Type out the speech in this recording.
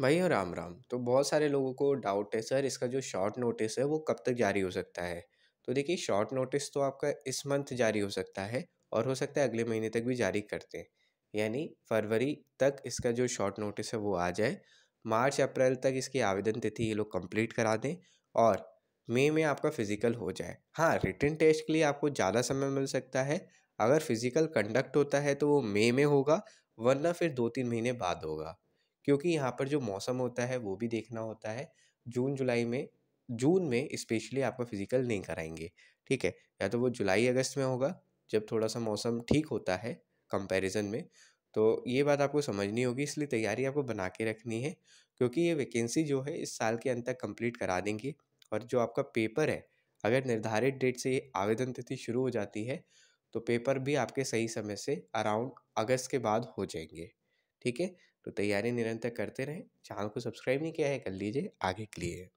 भैया राम राम तो बहुत सारे लोगों को डाउट है सर इसका जो शॉर्ट नोटिस है वो कब तक जारी हो सकता है तो देखिए शॉर्ट नोटिस तो आपका इस मंथ जारी हो सकता है और हो सकता है अगले महीने तक भी जारी करते हैं यानी फरवरी तक इसका जो शॉर्ट नोटिस है वो आ जाए मार्च अप्रैल तक इसकी आवेदन तिथि ये लोग कंप्लीट करा दें और मई में आपका फ़िज़िकल हो जाए हाँ रिटर्न टेस्ट के लिए आपको ज़्यादा समय मिल सकता है अगर फ़िज़िकल कंडक्ट होता है तो वो मई में होगा वरना फिर दो तीन महीने बाद होगा क्योंकि यहाँ पर जो मौसम होता है वो भी देखना होता है जून जुलाई में जून में स्पेशली आपका फिजिकल नहीं कराएंगे ठीक है या तो वो जुलाई अगस्त में होगा जब थोड़ा सा मौसम ठीक होता है कंपैरिजन में तो ये बात आपको समझनी होगी इसलिए तैयारी आपको बना के रखनी है क्योंकि ये वैकेंसी जो है इस साल के अंत तक कंप्लीट करा देंगे और जो आपका पेपर है अगर निर्धारित डेट से ये आवेदन तिथि शुरू हो जाती है तो पेपर भी आपके सही समय से अराउंड अगस्त के बाद हो जाएंगे ठीक है तो तैयारी निरंतर करते रहें चैनल को सब्सक्राइब नहीं किया है कर लीजिए आगे के लिए